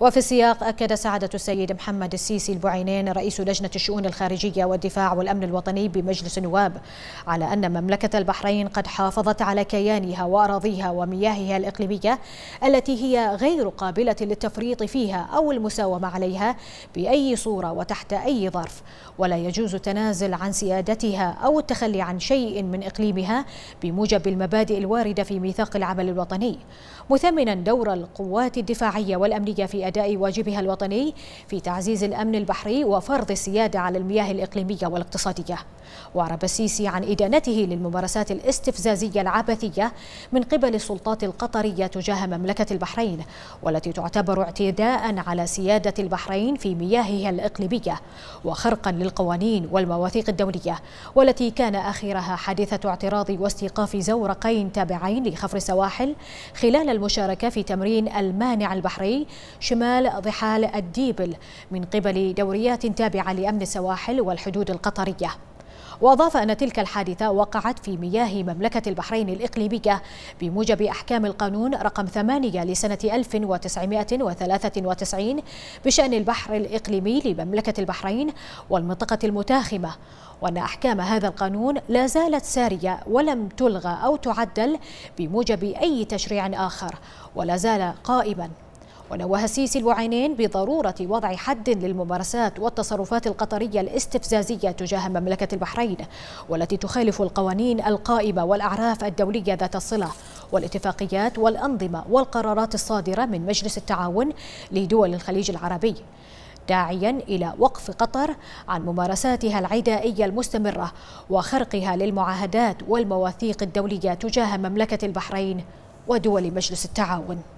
وفي السياق أكد سعادة السيد محمد السيسي البعينين رئيس لجنة الشؤون الخارجية والدفاع والأمن الوطني بمجلس النواب على أن مملكة البحرين قد حافظت على كيانها وأراضيها ومياهها الإقليمية التي هي غير قابلة للتفريط فيها أو المساومة عليها بأي صورة وتحت أي ظرف ولا يجوز التنازل عن سيادتها أو التخلي عن شيء من إقليمها بموجب المبادئ الواردة في ميثاق العمل الوطني مثمنا دور القوات الدفاعية والأمنية في لأداء واجبها الوطني في تعزيز الأمن البحري وفرض السيادة على المياه الإقليمية والاقتصادية وعرب السيسي عن إدانته للممارسات الاستفزازية العبثية من قبل السلطات القطرية تجاه مملكة البحرين والتي تعتبر اعتداء على سيادة البحرين في مياهها الإقليمية وخرقا للقوانين والمواثيق الدولية والتي كان آخرها حادثة اعتراض واستيقاف زورقين تابعين لخفر السواحل خلال المشاركة في تمرين المانع البحري شمال ضحال الديبل من قبل دوريات تابعة لأمن السواحل والحدود القطرية وأضاف أن تلك الحادثة وقعت في مياه مملكة البحرين الإقليمية بموجب أحكام القانون رقم 8 لسنة 1993 بشأن البحر الإقليمي لمملكة البحرين والمنطقة المتاخمة وأن أحكام هذا القانون لا زالت سارية ولم تلغى أو تعدل بموجب أي تشريع آخر ولا زال قائماً ونوه السيسي الوعينين بضرورة وضع حد للممارسات والتصرفات القطرية الاستفزازية تجاه مملكة البحرين والتي تخالف القوانين القائمة والأعراف الدولية ذات الصلة والاتفاقيات والأنظمة والقرارات الصادرة من مجلس التعاون لدول الخليج العربي داعيا الى وقف قطر عن ممارساتها العدائيه المستمره وخرقها للمعاهدات والمواثيق الدوليه تجاه مملكه البحرين ودول مجلس التعاون